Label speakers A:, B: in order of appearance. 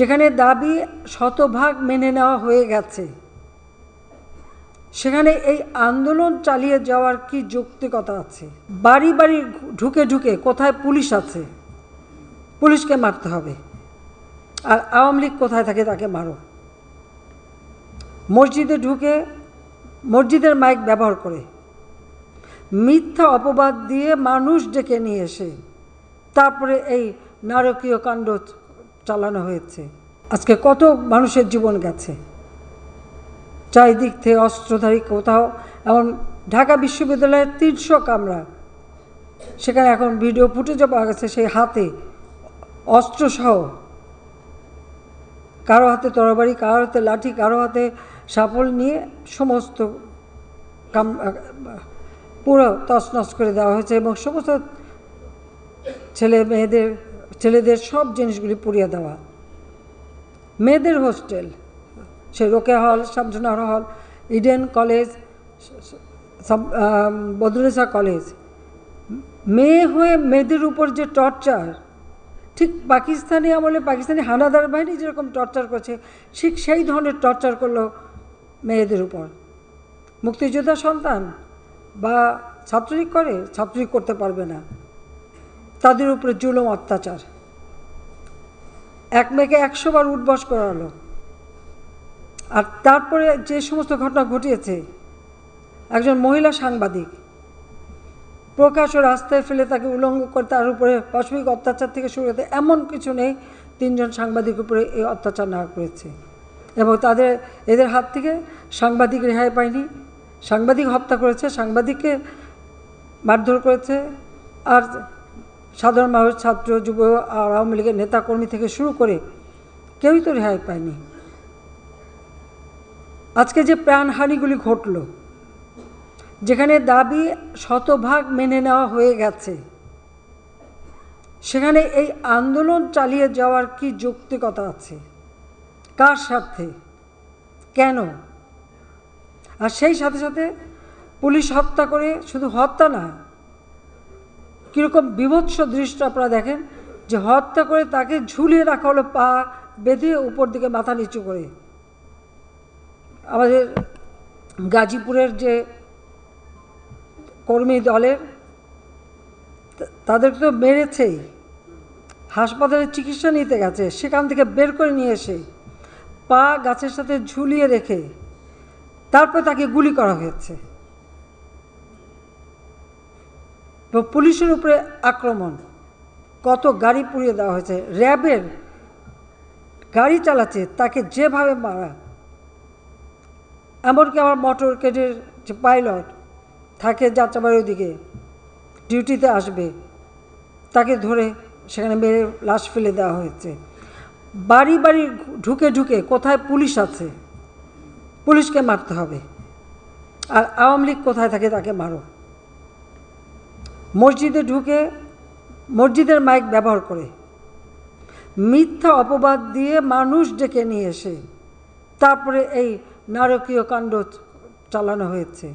A: যেখানে দাবি শতভাগ মেনে নেওয়া হয়ে গেছে সেখানে এই আন্দোলন চালিয়ে যাওয়ার কি যৌক্তিকতা আছে বাড়ি বাড়ি ঢুকে ঢুকে কোথায় পুলিশ আছে পুলিশকে মারতে হবে আর আওয়ামী লীগ কোথায় থাকে তাকে মারো মসজিদে ঢুকে মসজিদের মাইক ব্যবহার করে মিথ্যা অপবাদ দিয়ে মানুষ ডেকে নিয়ে এসে তারপরে এই নারকীয় কাণ্ড চালানো হয়েছে আজকে কত মানুষের জীবন গেছে চারিদিক থেকে অস্ত্রধারী কোথাও এমন ঢাকা বিশ্ববিদ্যালয়ের তিনশো কামরা সেখানে এখন ভিডিও ফুটেজও পাওয়া গেছে সেই হাতে অস্ত্রসহ কারো হাতে তরবারি কারো হাতে লাঠি কারো হাতে সাফল নিয়ে সমস্ত কাম পুরো তছনছ করে দেওয়া হয়েছে এবং সমস্ত ছেলে মেয়েদের ছেলেদের সব জিনিসগুলি পুড়িয়ে দেওয়া মেয়েদের হোস্টেল সে রোকে হল শামসুনহর হল ইডেন কলেজ বদ্রেসা কলেজ মেয়ে হয়ে মেয়েদের উপর যে টর্চার ঠিক পাকিস্তানি আমলে পাকিস্তানি হানাদার বাহিনী যেরকম টর্চার করছে ঠিক সেই ধরনের টর্চার করলো মেয়েদের উপর মুক্তিযোদ্ধা সন্তান বা ছাত্রলীগ করে ছাত্রলীগ করতে পারবে না তাদের উপরে জুলম অত্যাচার এক মেয়েকে একশোবার উঠবাস করালো আর তারপরে যে সমস্ত ঘটনা ঘটিয়েছে একজন মহিলা সাংবাদিক প্রকাশ ও রাস্তায় ফেলে তাকে উলঙ্গ করে তার উপরে পাশবিক অত্যাচার থেকে শুরু হতে এমন কিছু নেই তিনজন সাংবাদিক উপরে এই অত্যাচার না করেছে এবং তাদের এদের হাত থেকে সাংবাদিক রেহাই পায়নি সাংবাদিক হত্যা করেছে সাংবাদিককে মারধর করেছে আর সাধারণ মানুষ ছাত্র যুব আর আওয়ামী লীগের নেতাকর্মী থেকে শুরু করে কেউই তো রেহাই পায়নি আজকে যে প্রাণহানিগুলি ঘটল যেখানে দাবি শতভাগ মেনে নেওয়া হয়ে গেছে সেখানে এই আন্দোলন চালিয়ে যাওয়ার কি যৌক্তিকতা আছে কার স্বার্থে কেন আর সেই সাথে সাথে পুলিশ হত্যা করে শুধু হত্যা না কীরকম বিভৎস দৃশ্য আপনারা দেখেন যে হত্যা করে তাকে ঝুলিয়ে রাখা হলো পা বেঁধে উপর দিকে মাথা নিচু করে আমাদের গাজীপুরের যে কর্মী দলের তাদের তো মেরেছেই হাসপাতালে চিকিৎসা নিতে গেছে সেখান থেকে বের করে নিয়ে এসে পা গাছের সাথে ঝুলিয়ে রেখে তারপর তাকে গুলি করা হয়েছে এবং পুলিশের উপরে আক্রমণ কত গাড়ি পুড়িয়ে দেওয়া হয়েছে র্যাবের গাড়ি চালাচ্ছে তাকে যেভাবে মারা এমনকি আমার মোটর কেডের যে পাইলট থাকে যাত্রাবাড়ির দিকে ডিউটিতে আসবে তাকে ধরে সেখানে মেরে লাশ ফেলে দেওয়া হয়েছে বাড়ি বাড়ি ঢুকে ঢুকে কোথায় পুলিশ আছে পুলিশকে মারতে হবে আর আওয়ামী লীগ কোথায় থাকে তাকে মারো মসজিদে ঢুকে মসজিদের মাইক ব্যবহার করে মিথ্যা অপবাদ দিয়ে মানুষ ডেকে নিয়ে এসে তারপরে এই নারকীয় কাণ্ড চালানো হয়েছে